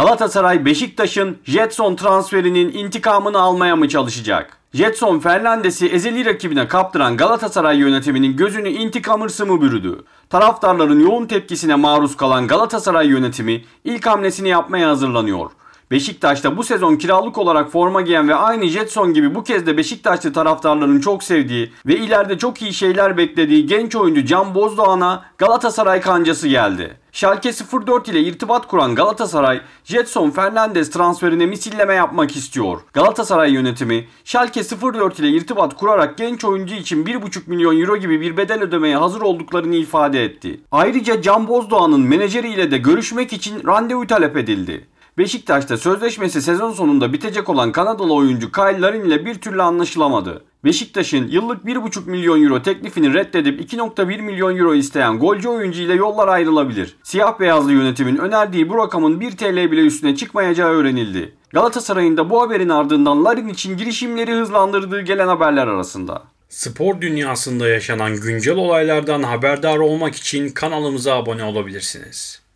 Galatasaray Beşiktaş'ın Jetson transferinin intikamını almaya mı çalışacak? Jetson Fernandes'i ezeli rakibine kaptıran Galatasaray yönetiminin gözünü intikam hırsı mı bürüdü? Taraftarların yoğun tepkisine maruz kalan Galatasaray yönetimi ilk hamlesini yapmaya hazırlanıyor. Beşiktaş'ta bu sezon kiralık olarak forma giyen ve aynı Jetson gibi bu kez de Beşiktaşlı taraftarların çok sevdiği ve ileride çok iyi şeyler beklediği genç oyuncu Can Bozdoğan'a Galatasaray kancası geldi. Schalke 04 ile irtibat kuran Galatasaray, Jetson Fernandes transferine misilleme yapmak istiyor. Galatasaray yönetimi, Schalke 04 ile irtibat kurarak genç oyuncu için 1,5 milyon euro gibi bir bedel ödemeye hazır olduklarını ifade etti. Ayrıca Can Bozdoğan'ın menajeriyle de görüşmek için randevu talep edildi. Beşiktaş'ta sözleşmesi sezon sonunda bitecek olan Kanadalı oyuncu Kyle Larin ile bir türlü anlaşılamadı. Beşiktaş'ın yıllık 1,5 milyon euro teklifini reddedip 2,1 milyon euro isteyen golcü oyuncu ile yollar ayrılabilir. Siyah beyazlı yönetimin önerdiği bu rakamın 1 TL bile üstüne çıkmayacağı öğrenildi. Galatasaray'ın da bu haberin ardından Larin için girişimleri hızlandırdığı gelen haberler arasında. Spor dünyasında yaşanan güncel olaylardan haberdar olmak için kanalımıza abone olabilirsiniz.